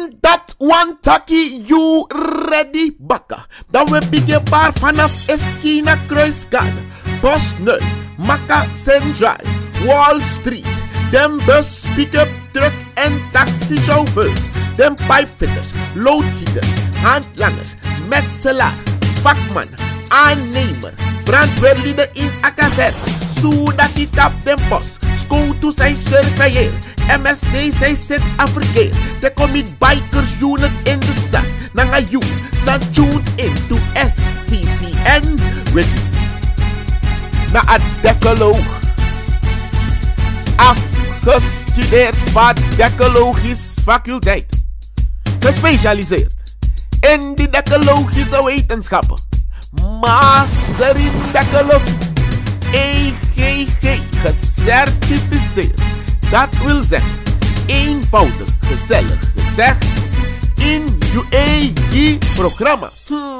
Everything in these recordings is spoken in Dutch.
when that one taki you ready That will be the bar vanaf Eskina Kruiskaan, Bos 9, Makka Central, Wall Street. them bus, pick-up, truck en taxichauffeurs. Den pijpfitters, loodgieters, handlangers, Metzeler, vakman, aannemer. Brandweerlieden in AKZ, zodat die tap den post. Scoutus zijn surveiller, MSD zijn zit Afrikaan. Te commit bikers unit in de stad. Nanga you, san tuned into SCCN with Na a decaloog. Afgestudeerd van decologische faculteit. Gespecialiseerd in de decologische wetenschappen Master in Baccalaureate EGG gecertificeerd. Dat wil zeggen, eenvoudig, gezellig gezegd, in UAE programma Hmm.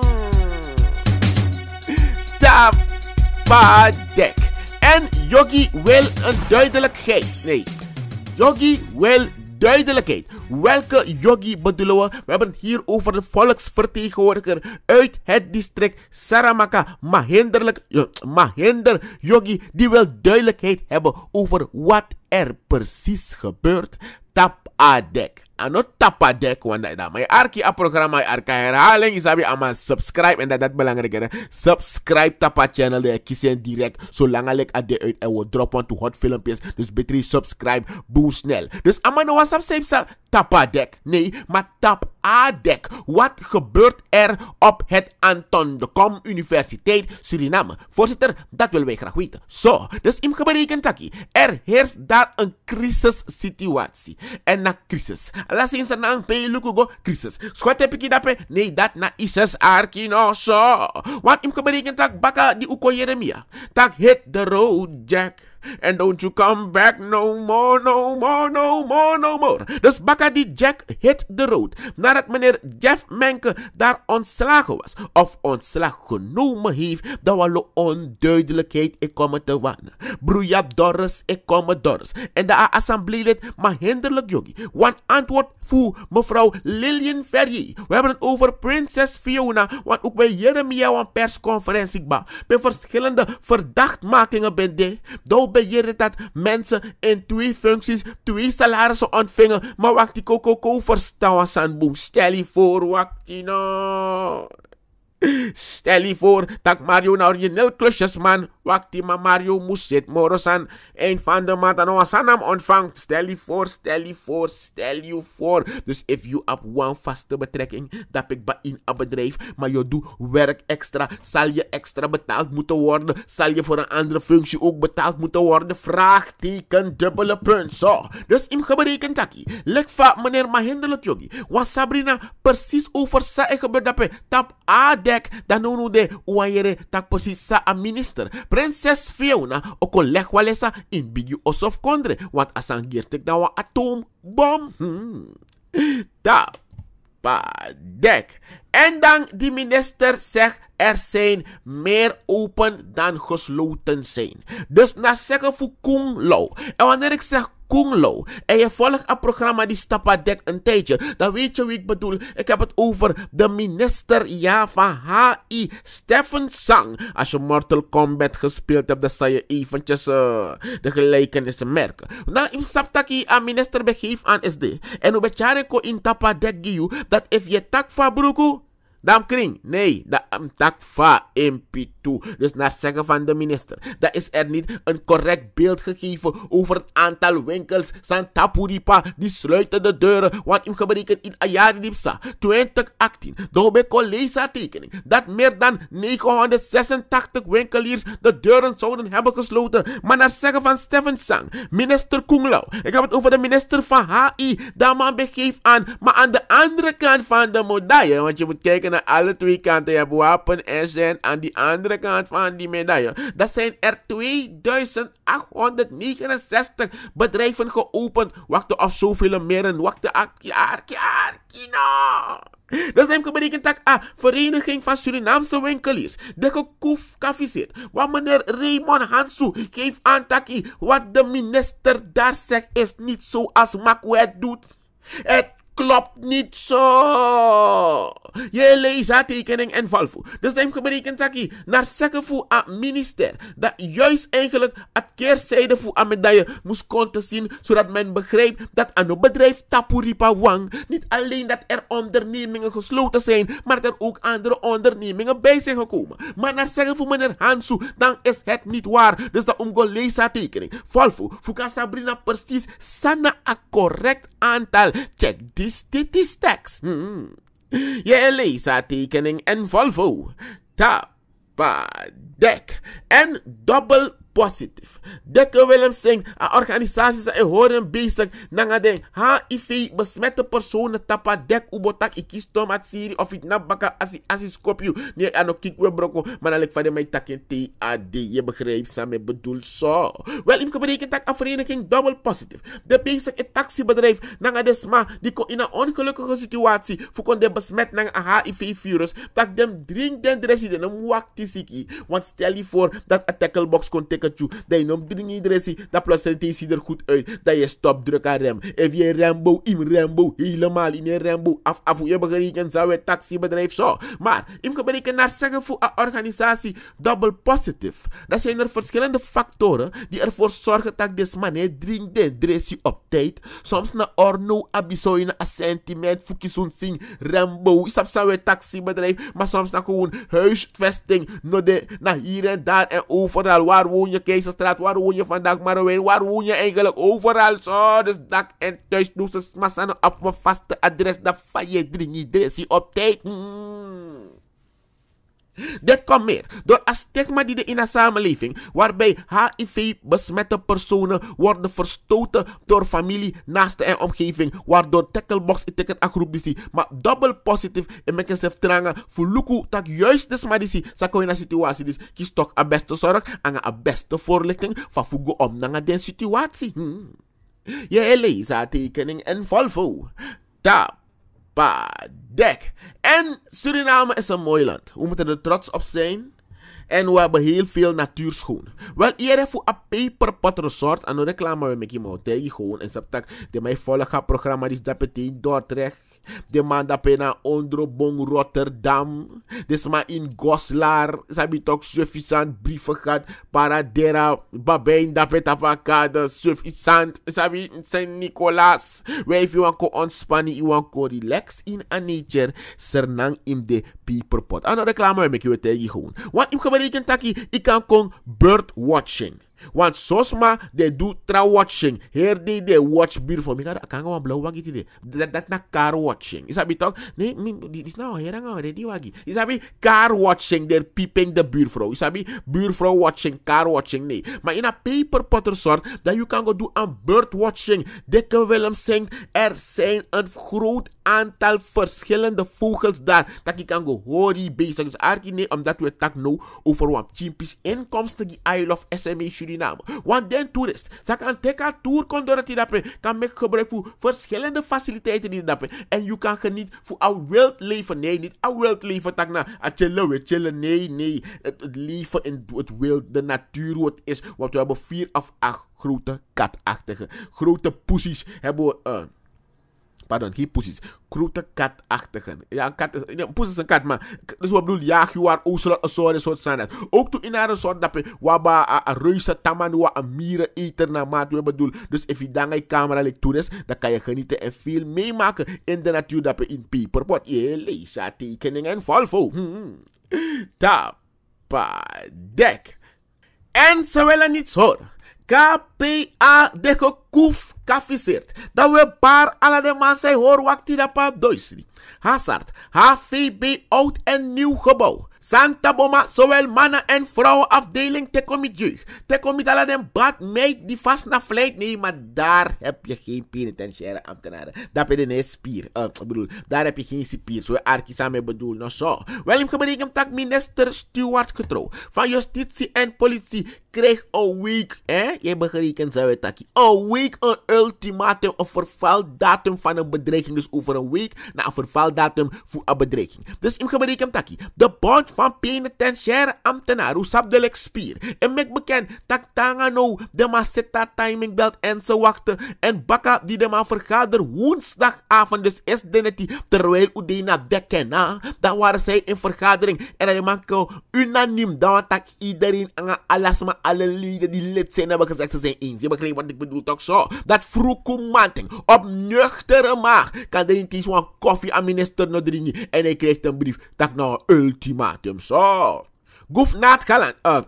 Tapadek. En Yogi wil een duidelijkheid. Nee, Yogi wil duidelijkheid. Welke yogi bedoelen we? We hebben het hier over de volksvertegenwoordiger uit het district Saramaka, Mahinderlijk, Mahinder Yogi, die wil duidelijkheid hebben over wat er precies gebeurt. Tap Adek. ano tapa dek wanda ida may arki a program may arka haling isabi ama subscribe and that belang regere subscribe tapa channel de kisen direct so lang alek a de out e wo drop on to hot film piece dus betri subscribe boom snell dus ama no whatsapp save sa tapa dek nei ma tap ADEC. Wat gebeurt er op het Anton de Kom Universiteit Suriname? Voorzitter, dat willen wij graag weten. Zo, dus in gebreken er heerst daar een crisissituatie. En na crisis. Laat eens naar een pay crisis. Schot heb ik dape? Nee, dat na ises Arkino. zo. Want in gebreken tak baka die uko Jeremia. Tak hit the road, Jack. And don't you come back no more, no more, no more, no more. Dus Bacardi Jack hit the road. Nadat meneer Jeff Menke daar ontslagen was. Of ontslag genomen heeft. Dat was onduidelijkheid. Ik kom te wanen. Broeia Doris, ik kom Doris. En de assembleelid maar hinderlijk yogi. Want antwoord voor mevrouw Lillian Ferrier. We hebben het over prinses Fiona. Want ook bij Jeremia een persconferentie. Bij verschillende verdachtmakingen ben je. Beheerde dat mensen in twee functies twee salarissen ontvingen. Maar wacht die koko ko verstaan aan boem. Stel je voor, wacht die nou. Stel je voor dat Mario nou je nul klusjes man Wakti Mario Muset Morosan een van de Matanoa Sanam ontvangt. Stel je voor, stel je voor, stel je voor. Dus if you up one vaste betrekking, dat ik bij in een bedrijf, maar je doet werk extra, zal je extra betaald moeten worden. Zal je voor een andere functie ook betaald moeten worden? Vraagteken, dubbele punt. Zo, dus im gebreken taki. Lekva meneer Mahindelot yogi. was Sabrina precies over sa e gebeurt dat tap dek, dan nu nou de uaiere, tak precies sa minister. Prinses Fiona oko leg walesa in Bigu osof kondre. Want asan ik dan wa atoombom. Hmm. Ta. Padek. En dan die minister zegt er zijn meer open dan gesloten zijn. Dus na zeggen voor Kung Lau. En wanneer ik zeg Kunglo en je volgt een programma die dek een tijdje, dan weet je wie ik bedoel. Ik heb het over de minister Java H.I. Stefan Sang. Als je Mortal Kombat gespeeld hebt, dan zal je eventjes uh, de gelijkenissen merken. Nou, in Saptaki aan minister begeeft aan SD. En hoe ko in Tapadek giu, dat if je tak fabruku, Dam kring, nee, dat amtak va impitu. Dus naar zeggen van de minister, dat is er niet een correct beeld gegeven over het aantal winkels. Tapuripa die sluiten de deuren, want u gebreken in Ayaripsa 2018, door college tekening, dat meer dan 986 winkeliers de deuren zouden hebben gesloten. Maar naar zeggen van Steven Sang, minister Kunglau, ik heb het over de minister van HI, dat man begeeft aan, maar aan de andere kant van de modaille. want je moet kijken na alle twee kanten. Je wapen en zijn aan die andere kant van die medaille. Dat zijn er 2869 bedrijven geopend. Wachten of zoveel meer en wachten acht jaar, jaar, kino. Dat is ik berekend tak A, ah, Vereniging van Surinaamse Winkeliers. De gekoef kafiseert. Wat meneer Raymond Hansu geeft aan taki. Wat de minister daar zegt is niet zo als Makwe doet. Het klopt niet zo. Je leest tekening en valfu. Dus neem gebreken taki naar zeggen voor een minister. Dat juist eigenlijk het keerzijde voor een medaille moest konden zien. Zodat men begrijpt dat een bedrijf Tapuripa Wang niet alleen dat er ondernemingen gesloten zijn. Maar dat er ook andere ondernemingen bij zijn gekomen. Maar naar zeggen voor meneer Hansu, dan is het niet waar. Dus dat omgo leesa tekening. Valfu, voor Sabrina precies sana a correct aantal. Check this. Dus dit is tekst. Hmm. Je Elisa tekening en Volvo. Tapadek. En double positief. Dekke Willem Singh, organisatie organisaties en horen bezig. Nanga de HIV besmette personen tapa dek ubotak ikis tomat siri of it nabaka asi asi skopju. Nee, ano kikwe broko, maar dan van de mij takken TAD. Je begrijpt, samen bedoel zo. Wel, ik tak a vereniging dubbel positief. De bezig een taxibedrijf, nanga de sma, die kon in een ongelukkige situatie, voor de besmet nanga HIV-virus, tak dem drink den dressie den mwak tisiki. Want stel je voor dat een tacklebox kon Pikachu. Dat je om drie iedereen dat plotseling ziet er goed uit. Dat je stop druk aan rem. Even je Rambo, e in Rambo, helemaal in je rembo. Af, af, je berekent zou het taxibedrijf zo. Maar, je gebreken naar zeggen voor een organisatie double positive. Dat zijn er verschillende factoren die ervoor zorgen dat deze man dring de dressie op tijd. Soms na orno, abisoina, een sentiment, fukisun sing, Rambo, is op zijn e taxibedrijf. Maar soms na gewoon huisvesting, naar de, na hier en daar en overal waar woon woon je Keizerstraat? Waar woon je vandaag Marouwen? Waar woon je eigenlijk overal? Zo, dus dak en thuis doen ze smassen op mijn vaste adres. Dat van je drie op tijd. Hmm. Dit komt meer door een stigma die in de samenleving, waarbij HIV-besmette personen worden verstoten door familie, naaste en omgeving, waardoor tacklebox en ticket agrobisi, maar dubbel positief in mekenstef trangen voor luku dat juist de madisi, sako in de situatie dus, kies toch a beste zorg en a beste voorlichting van fugo om naar de situatie. Hmm. Je leest tekening en Volvo. Daar Dek. En Suriname is een mooi land. We moeten er trots op zijn. En we hebben heel veel natuur schoon. Wel, hier heeft een paperpot resort. En de reclame we met je die gewoon. En ze hebben de mijn volga programma die is dat meteen Dordrecht de man pena ondro bong Rotterdam. Dus maar in Goslar, sabi toch para brieven gehad, paradera, babijn da petapakade, suffisant, sabi Saint Nicolas. Wij vinden ko ontspannen, iwan ko relax in a nature, sernang im de peperpot. Ano reclame, ik je het gewoon. Wat ik berekent taki, ik kan kon watching. Want so maar they do tra watching. Here they they watch beautiful. Me kada kan gewoon blow wagi tide. That that na car watching. Is abi talk? Ne, me, this nou here already ready wagi. Is abi car watching they're peeping the beautiful. Is abi beautiful watching, car watching nee. in a paper potter sort that you can go do a bird watching. Dikke Willem saying, er saying and groot aantal verschillende vogels daar. Dat ik kan horen bezig. Dus nee, omdat we tak nou over wat chimpies inkomsten die Isle of SME Suriname. Want den toerist, ze kan teka tour kon door die dappen. Kan make gebruik voor verschillende faciliteiten die dappen. En je kan genieten voor een wild leven. Nee, niet een wild leven tak na. A chillen we chillen. Nee, nee. Het, leven in het wild, de natuur wat is. Want we hebben vier of acht grote katachtige. Grote poesies hebben we... Eh, pardon, geen poes is. Grote katachtige. Ja, een kat is, ja, een poes is een kat, maar. Dus wat bedoel, soort standaard. Ook toen in haar soort dat waba, een reuze tamanua, een mieren eten maat, bedoel. Dus als je dan je camera ligt toerist, dan kan je genieten en veel meemaken in de natuur dat in paper wordt. Je leest tekeningen Volvo. Hmm. Hm. Tapa dek. En ze willen niets horen. KPA de gekoef kafiseert. Dat we bar de mensen hoor wat die dat pa Hazard, HVB oud en nieuw gebouw. Santa Boma, zowel mannen- en vrouwenafdeling, tekomit jeugd. Te alle den bad meid die vast naar vlijt. Nee, maar daar heb je geen penitentiaire ambtenaren. Daar heb je geen spier. Uh, ik bedoel, daar heb je geen spier. Zo arki samen bedoel, nou zo. Wel, hem geberekend dat minister Stuart Getrouw van Justitie en Politie kreeg een week, hè? Je berekent zou het Een week, een ultimatum, een vervaldatum van een bedreiging. Dus over een week na een vervaldatum voor een bedreiging. Dus hem taki. De bond van penitentiaire ambtenaar, de Spier. En ik bekend dat Tangano de Maseta timing belt en ze wachten. En Bakka die de man vergader woensdagavond, dus is de terwijl Udena dekken, Dan waren zij in vergadering en hij maakte unaniem. dat iedereen aan alles, maar alle leden die lid zijn hebben gezegd ze zijn eens. Je begrijpt wat ik bedoel toch zo? Dat vroeg op nuchtere maag kan er niet eens een koffie aan minister no En hij kreeg een brief dat nou ultimaat. Dem sa Gouf nat kalan euh,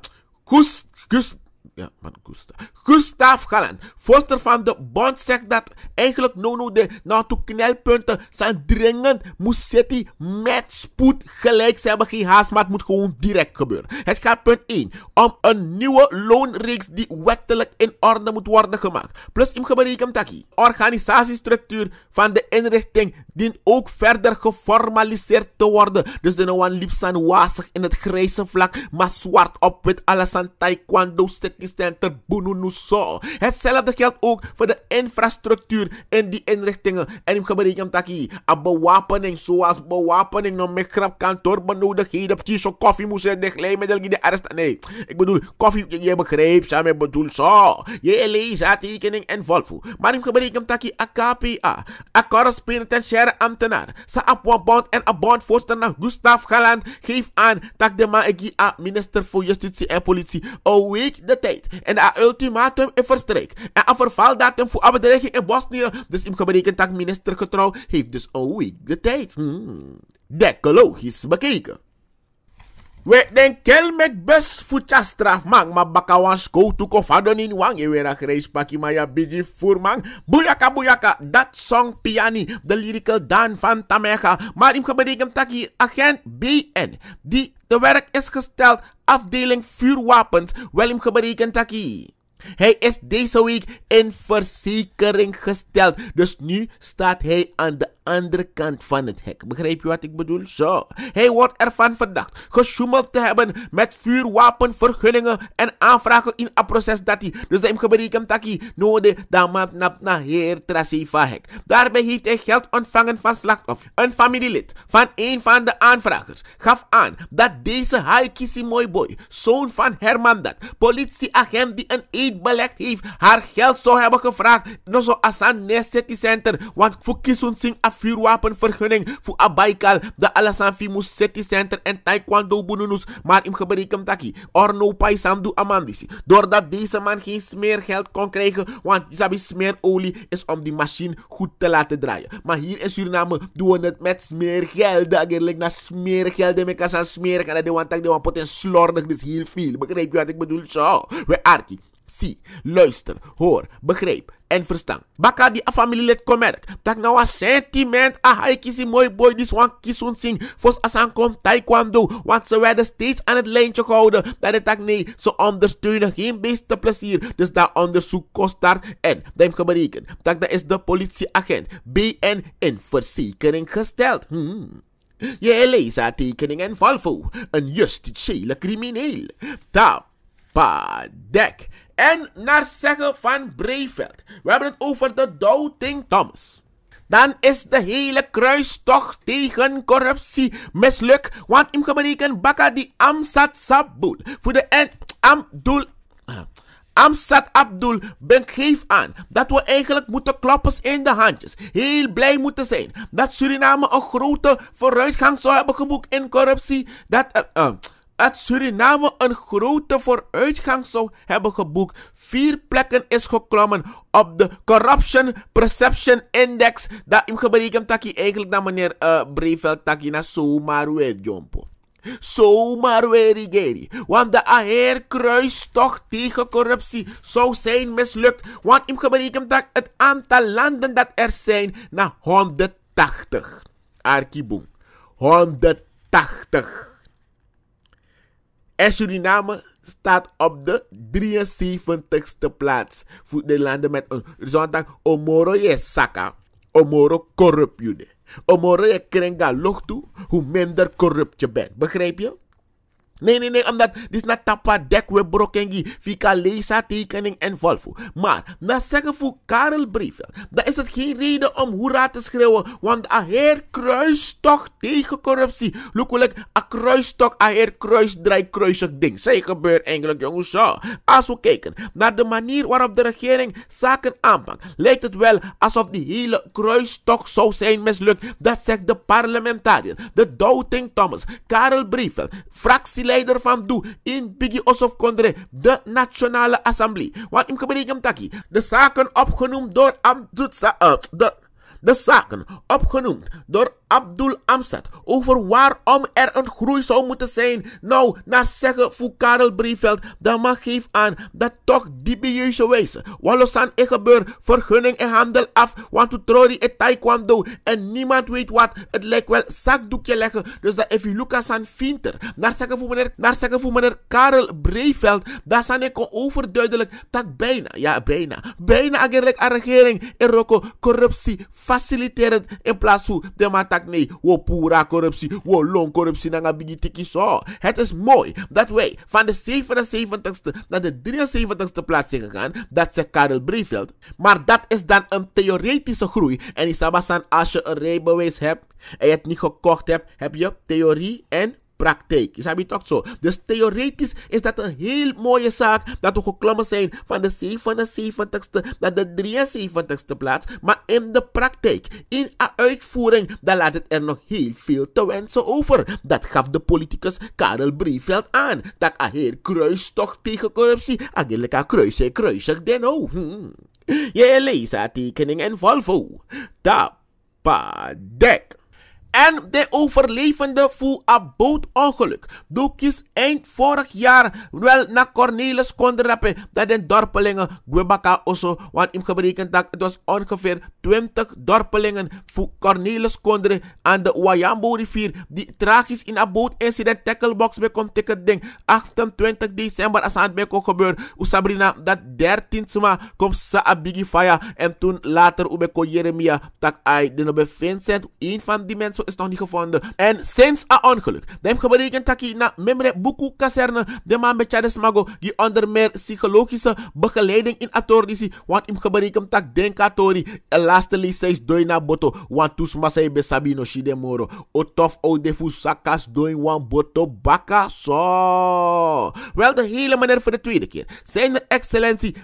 Kous Kous ja, man, Gustav. Gustav Galant, voorzitter van de bond, zegt dat eigenlijk Nono de NATO knelpunten zijn dringend. Moest City met spoed gelijk. Ze hebben geen haast, maar het moet gewoon direct gebeuren. Het gaat punt 1 om een nieuwe loonreeks die wettelijk in orde moet worden gemaakt. Plus, im dat taki. Organisatiestructuur van de inrichting dient ook verder geformaliseerd te worden. Dus de Noan liep zijn wazig in het grijze vlak, maar zwart op wit alles aan taekwondo zit inrichtingstent ter Bonunuso. Nou Hetzelfde geldt ook voor de infrastructuur in die inrichtingen. En ik nou heb dat aan bewapening, zoals bewapening, nog meer grap, kantoorbenodigheden, kies koffie, moest en glijmiddel, die de arrest. Nee, ik bedoel, koffie, je, begreep, begrijpt, samen ik bedoel zo. Je leest tekening en volvo. Maar ik berekent dat aan KPA, akkoord penitentiaire ambtenaar, sa bond en voorstel naar Gustav Galand, geef aan tak de ma ik minister voor justitie en politie, een week de tijd en een ultimatum is verstrekt. En een vervaldatum voor de in Bosnië. Dus in gebreken dat minister Getrouw heeft dus een week de tijd. Hmm. Dekologisch bekeken. We den kel met bes futja straf mang ma baka wan skou tuko fadonin wang e wera grijs paki ma biji fur mang buyaka buyaka dat song piani de lyrical dan van Tamecha, maar im geberegem taki agent BN die de werk is gesteld afdeling vuurwapens wel im geberegend taki hij is deze week in verzekering gesteld. Dus nu staat hij aan de andere kant van het hek. Begrijp je wat ik bedoel? Zo. Hij wordt ervan verdacht gesjoemeld te hebben met vuurwapenvergunningen en aanvragen in dus een proces dat hij. Dus de geberekend dat hij nodig damat nap na heer Trasiva hek. Daarbij heeft hij geld ontvangen van slachtoffer. Een familielid van een van de aanvragers gaf aan dat deze Haikisi Boy, zoon van Herman dat, politieagent die een eed belegd heeft, haar geld zou hebben gevraagd. Nozo Asan City Center, want voor Fukisun Singh vuurwapenvergunning voor Abaikal, de Alasan Fimus City Center en Taekwondo Bununus, maar im gebrekem taki, Orno Paisam Amandisi. Doordat deze man geen smeergeld kon krijgen, want Isabi smeerolie is om die machine goed te laten draaien. Maar hier in Suriname doen we het met smeergeld. Eigenlijk naar smeergeld, met kassa smerig en de want de want potent slordig, dus heel veel. Begrijp je wat ik bedoel? Zo, we Arki. Zie, luister, hoor, begrijp, en verstand. Baka die a familielid komerk. Tak na wat sentiment a hai e kisi mooi boy die swan kisun sing. Fos asan kom taekwondo. Want ze werden steeds aan het lijntje gehouden. Dat het tak nee, ze ondersteunen geen beste plezier. Dus dat onderzoek kost daar en dat heeft Tak Dat, is de politieagent BN in verzekering gesteld. Hmm. Je leest haar tekeningen Volvo, een justitiële crimineel. Daar Padek. En naar zeggen van Breveld. We hebben het over de Douting Thomas dan is de hele kruistocht tegen corruptie mislukt. Want in gebreken bakken die Amsat Sabul voor de en Amdul. Amsat Abdul geef aan dat we eigenlijk moeten kloppen in de handjes. Heel blij moeten zijn dat Suriname een grote vooruitgang zou hebben geboekt in corruptie. Dat, eh, eh, het Suriname een grote vooruitgang zou hebben geboekt. Vier plekken is geklommen op de Corruption Perception Index. Dat is gebreken taki eigenlijk naar meneer uh, eh, Breveld taki naar Soumarwe Jompo. Zomaar weer Want de aher tegen corruptie zou zijn mislukt. Want im dat het aantal landen dat er zijn naar 180. Arkiboom. 180. En Suriname staat op de 73ste plaats. Voor de landen met een zondag Omoro je saka. Omoro corrupt jullie. Omoro je krenga log toe hoe minder corrupt je bent. Begrijp je? Nee, nee, nee, omdat dit na tapa dek we brokengi, fika lesa tekening en volvo. Maar, na zeggen voor Karel Brieven, dan is het geen reden om hoera te schreeuwen, want a heer kruistocht tegen corruptie. Lukkelijk, a kruistocht, a heer kruis, kruisig ding. Zij gebeurt eigenlijk, jongens, zo. Als we kijken naar de manier waarop de regering zaken aanpakt, lijkt het wel alsof die hele kruistocht zou zijn mislukt. Dat zegt de parlementariër, de Douting Thomas, Karel Brieven, fractie leider van doe in Biggie Ossof Kondre, de Nationale Assemblée. Wat ik betekent taki? De zaken opgenoemd door Amdutsa uh, eh, de, de zaken opgenoemd door Abdul Amstad over waarom er een groei zou moeten zijn. Nou, naar zeggen voor Karel Breveld, dan mag geef aan dat toch dubieuze wijze. Wallosan aan gebeur, vergunning en handel af, want to trori en taekwondo en niemand weet wat. Het lijkt wel zakdoekje leggen, dus dat even Lucas aan Vinter. Naar zeggen voor meneer, naar zeggen voor meneer Karel Breveld, daar zijn ik overduidelijk dat bijna, ja bijna, bijna eigenlijk aan regering en Rocco corruptie faciliterend in plaats van de matak nee. Wo pura corruptie, wo long corruptie, nanga bigi tiki zo. Het is mooi dat wij van de 77ste naar de 73ste plaats zijn gegaan. Dat zegt Karel Breveld. Maar dat is dan een theoretische groei. En Isabasan, als je een rijbewijs hebt en je het niet gekocht hebt, heb je theorie en praktijk. Je toch zo. Dus theoretisch is dat een heel mooie zaak dat we geklommen zijn van de 77ste naar de 73ste plaats. Maar in de praktijk, in de uitvoering, dan laat het er nog heel veel te wensen over. Dat gaf de politicus Karel Brieveld aan. Dat een heel kruistocht tegen corruptie. Eigenlijk een kruisje, kruisje, deno. Hm. Je leest tekening en Volvo. Tapadek. En de overlevende voor een ongeluk. Doekjes eind vorig jaar wel naar Cornelis konden Dat de dorpelingen Gwebaka Oso. Want in gebreken dat het was ongeveer 20 dorpelingen voor Cornelis konden aan de Wayambo rivier. Die tragisch in een incident tacklebox bekomt ticket ding. 28 december als aan het beko U Sabrina dat 13 sma komt Sa'a Biggie Fire. En toen later Ubeko Jeremia. Tak ai de Vincent. Een van die mensen is nog niet gevonden. En sinds een ongeluk, dem gebreken taki na memre buku kaserne, de man betjades mago, die onder meer psychologische begeleiding in atordisi, want im gebreken tak denkatori, laatste says doi na boto, want be sabino besabino shidemoro, o tof o defu sakas doi wan boto baka so. Wel, de hele manier voor de tweede keer. Zijn er excellentie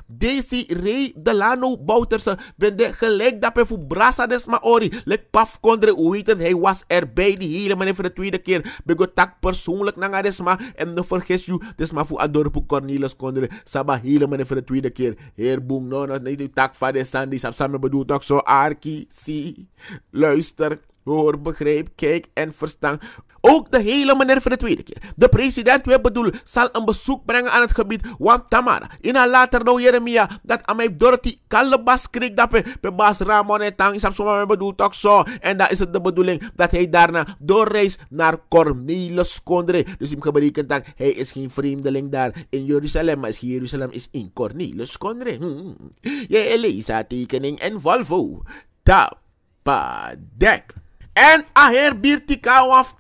Ray Delano Bouterse, ben de gelijk dapen voor brasa des maori, lek paf kondre, weten was erbij die hele meneer voor de tweede keer. tak persoonlijk naar sma En ne vergis je, Desma voor Adorpo Cornelis Kondre. Saba hele meneer voor de tweede keer. Heer Boeng, no, niet die tak van de Sandy. Samen bedoel toch zo, Arki, zie, luister. Hoor, begrijp, kijk en verstaan. Ook de hele meneer voor de tweede keer. De president, we bedoel, zal een bezoek brengen aan het gebied. Want Tamara, in een later nou Jeremia, dat aan mij Dorothy kalebas kreeg dat bij baas Ramon en Tang. Is zomaar bedoel toch zo. En dan is het de bedoeling dat hij daarna doorreist naar Cornelis Kondre. Dus hem berekend dat hij is geen vreemdeling daar in Jeruzalem. Maar is Jeruzalem is in Cornelis Kondre. Hm, hm, hm. Je Elisa tekening en Volvo. Tapadek. En aher birtika of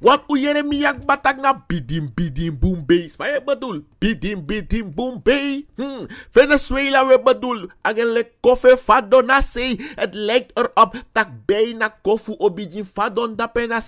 wat u miak batak na bidim bidim boom base. Maar je bedoel, bidim bidim boom bay. Hmm. Venezuela we bedoel, eigenlijk koffie fadon na Het lijkt erop dat bijna koffie obidin fadon da pena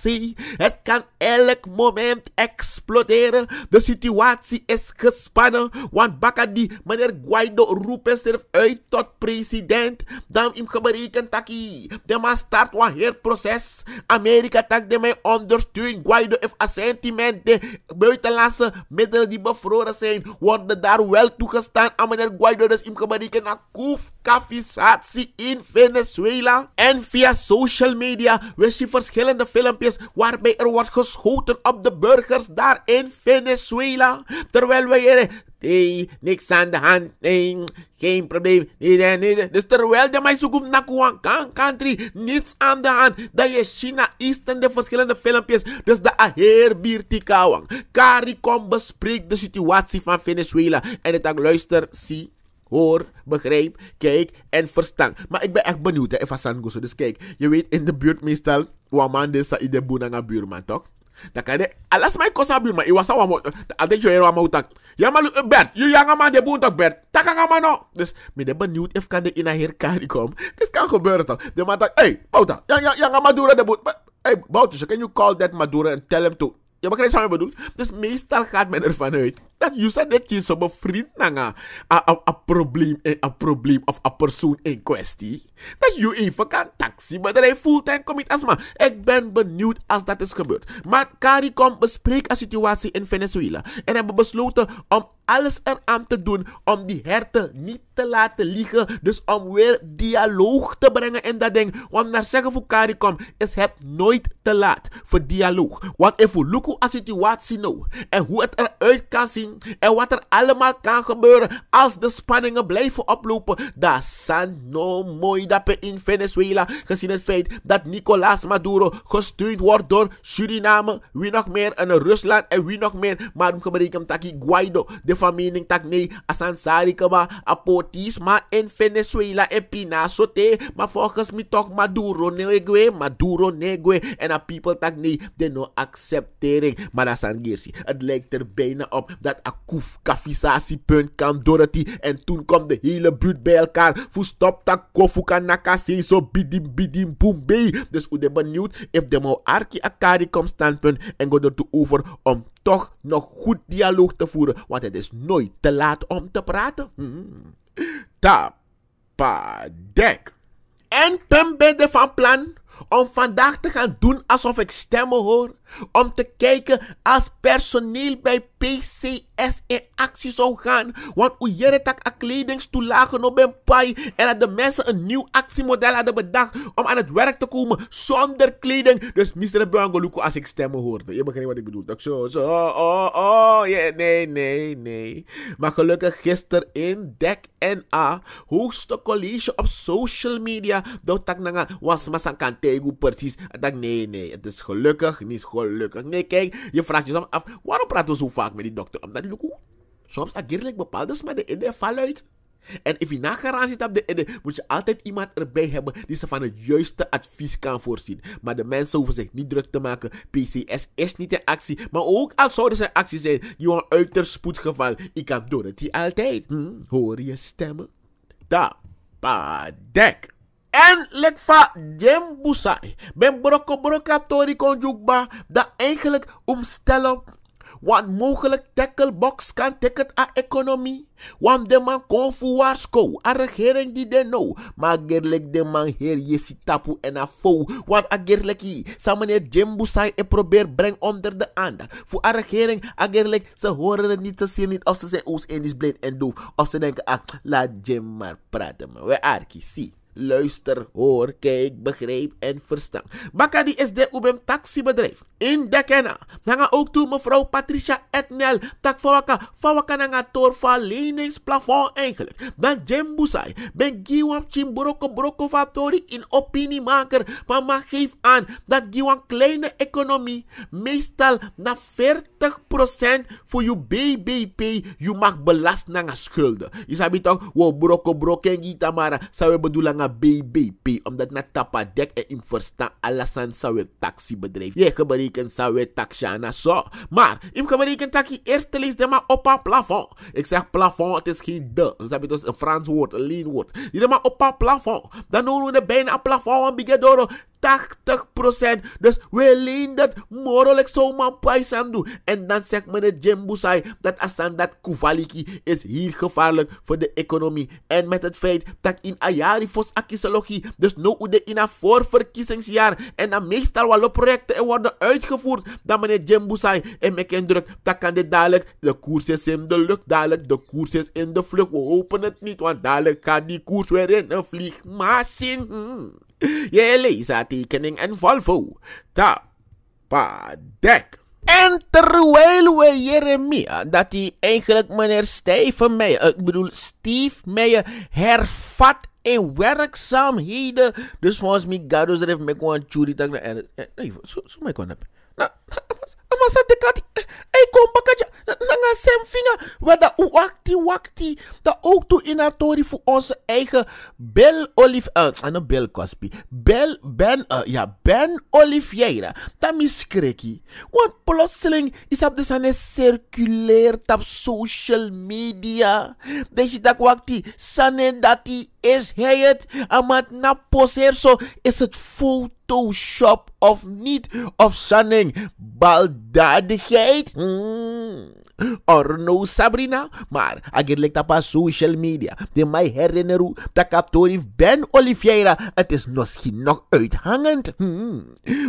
Het kan elk moment exploderen. De situatie is gespannen. Want baka die meneer Guaido roepen sterf uit tot president. Dan im geberekend taki. De man start wat heer proces. Amerika tak de mij ondersteunen guaido heeft de Buitenlandse middelen die bevroren zijn, worden daar wel toegestaan aan meneer Guaido. Dus in gebreken naar koefkafisatie in Venezuela. En via social media we zien verschillende filmpjes waarbij er wordt geschoten op de burgers daar in Venezuela. Terwijl wij er nee, niks aan de hand, nee, geen probleem, nee, nee, nee. Dus terwijl de mij zoekt naar Country, niets aan de hand. Dat je China in de verschillende filmpjes. Dus de Aher Birtikawang. CARICOM bespreekt de situatie van Venezuela. En het luister, zie hoor, begrijp, kijk en verstaan. Maar ik ben echt benieuwd, hè, Eva Sanguso. Dus kijk, je weet in de buurt meestal, Wamande Saide buurt, buurman, toch? dakade alas mai kosa bi ma iwasa wa mo ade jo era ma utak ya malu uh, bet you yanga ma de buntak bet takanga ma no dus mi de benieuwd if kan de ina her kari kom dis kan gebeuren toch de man dat hey bouta ja ja ja madura de boot hey bouta so can you call that madura and tell him to je begrijpt wat ik bedoel dus meestal gaat men ervan uit dat je zegt dat je zo'n vriend nanga een probleem een eh, probleem of een persoon in kwestie. Dat je even kan taxi, maar dat hij fulltime commit asma. Ik ben benieuwd als dat is gebeurd. Maar CARICOM bespreekt een situatie in Venezuela en hebben besloten om alles eraan te doen om die herten niet te laten liegen. Dus om weer dialoog te brengen in dat ding. Want naar zeggen voor CARICOM is het nooit te laat voor dialoog. Want if you look hoe een situatie nou en hoe het eruit kan zien en wat er allemaal kan gebeuren als de spanningen blijven oplopen. dat zijn no mooi in Venezuela, gezien het feit dat Nicolas Maduro gesteund wordt door Suriname, wie nog meer, en Rusland en wie nog meer. Maar gebrekend taki Guaido, de familie tak nee, asansari apotis, maar in Venezuela en pina sote, maar volgens mij toch Maduro Negwe Maduro Negwe en a people tak nee, de no acceptering. Maar dat san Het lijkt er bijna op dat dat Akuf, Kavisatiepunt, kan Dorothy. En toen kwam de hele buurt bij elkaar. Voestop, takofu, kanaka, zo bidim, bidim, boom, Dus hoe de benieuwd, if de mo arki akari komt standpunt en go toe over om toch nog goed dialoog te voeren. Want het is nooit te laat om te praten. Hmm. Tapadek. En de van plan om vandaag te gaan doen alsof ik stemmen hoor. Om te kijken als personeel bij PCS in actie zou gaan. Want hoe jij het aan kledingstoelagen op een paai. En dat de mensen een nieuw actiemodel hadden bedacht om aan het werk te komen zonder kleding. Dus Mr. Bangoluko als ik stemmen hoorde. Je begrijpt wat ik bedoel. Dat zo, zo, oh, oh, yeah, oh, nee, nee, nee. Maar gelukkig gisteren in DEC NA, hoogste college op social media. Dat was maar kan tegen precies. Ik nee, nee, het is gelukkig niet gelukkig. Nee, kijk, je vraagt je af, waarom praten we zo vaak met die dokter? Omdat, look, soms bepaald, bepaalde maar de ene val uit. En als je nageraan zit op de ene, moet je altijd iemand erbij hebben die ze van het juiste advies kan voorzien. Maar de mensen hoeven zich niet druk te maken. PCS is niet in actie. Maar ook al zouden ze actie zijn, een uiterst spoedgeval. Ik kan door het die altijd. Hm, hoor je stemmen? Da, pa, dek. En lekva jembusai. Ben broko broka tori konjugba. Dat eigenlijk omstellen. wat mogelijk tackle-box kan ticket aan economie. Want de man kon voorwaartsko. A regering die de Maar gerlijk de man heer je tapu en a fo. Want a gerlijk i. meneer e probeer breng onder de aandacht. Voor a regering a Ze horen het niet, te zien niet. Of ze zijn oos en is blind en doof. Of ze denken, ah, laat Jim maar praten. We arki, luister, hoor, kijk, begrijp en verstaan. Bakadi is de Ubem taxibedrijf. In Dekena. Nanga ook toe mevrouw Patricia Etnel. Tak fawaka. Fawaka nanga torfa leningsplafond eigenlijk. Dan Jim Busai. Ben giwam chimbroko broko factory in opiniemaker. Maar ma geef aan dat giwam kleine economie. Meestal na 40% voor je BBP. Je mag belast nanga schulden. Isabi toch. Wo broko broken gitamara. Sawe bedoelen lange BBP, omdat met dek en imverstaan alasan zou het taxibedrijf. Je geberekend zou het na zo. Maar, ik geberekend taki eerste lees de ma op een plafond. Ik zeg plafond, het is geen de. Dus dat is dus een Frans woord, een lean woord. Die de op een plafond. Dan noemen we bijna plafond en begin door 80%. Dus we leen dat mogelijk zomaar paisan doen. En dan zegt meneer Jembusai dat Asan dat Kuvaliki is hier gevaarlijk voor de economie. En met het feit dat in Ayari Fos akisologie. Dus no in a voorverkiezingsjaar. En dan meestal wel projecten worden uitgevoerd. Dan meneer Jembusai en mijn druk. dat kan dit dadelijk. De koers is in de lucht. Dadelijk de koers is in de vlucht. We hopen het niet. Want dadelijk gaat die koers weer in een vliegmachine. Hm. Je leest tekening en Volvo. Tapa dek. En terwijl we Jeremia, dat hij eigenlijk meneer Steven Meijer, ik bedoel Steve Meijer, hervat in werkzaamheden. Dus volgens mij, Gado's er even gewoon churi. Zo, zo, zo, zo, zo, zo, zo, nou, nou amasade kati ai kombakaja nanga semfinga wada uakti wakti da ook to in tori voor onze eigen Bel Olive uh, no Bel Cosby Bel Ben uh, ja Ben Oliveira dat miskreki want plotseling is ab de sane circulair tap social media deze dak wakti sane dati is hij het amat na poseer zo is het Photoshop of niet of sanning ba baldadigheid. arno mm. Orno Sabrina, maar eigenlijk tapa social media. De mij herinneren dat Katorif Ben Oliveira, het is misschien nog uithangend. Hmm.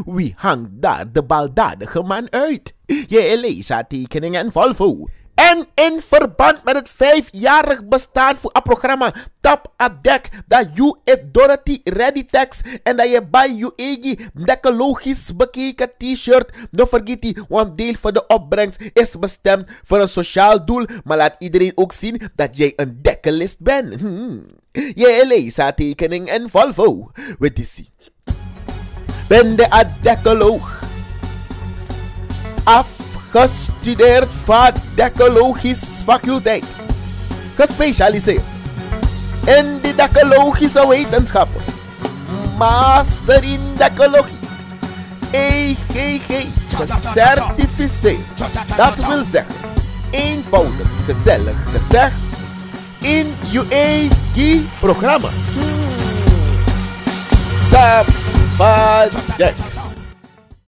Wie hangt daar de baldadige man uit? Je Elisa tekeningen Volvo. En in verband met het vijfjarig bestaan voor het programma Tap a Deck, dat you it Dorothy ready text en dat je bij you egi logisch bekeken t-shirt. Don't vergeet die, want deel van de opbrengst is bestemd voor een sociaal doel, maar laat iedereen ook zien dat jij een dekkelist bent. Je hmm. Jij leest tekening en Volvo. We dizzy. Ben de Af gestudeerd Vadecologische Faculteit, gespecialiseerd in didacologische wetenschappen, master in decologie, EGG, gecertificeerd. Dat wil zeggen, eenvoudig, gezellig gezegd, in UAG-programma. E hmm. Tabadek.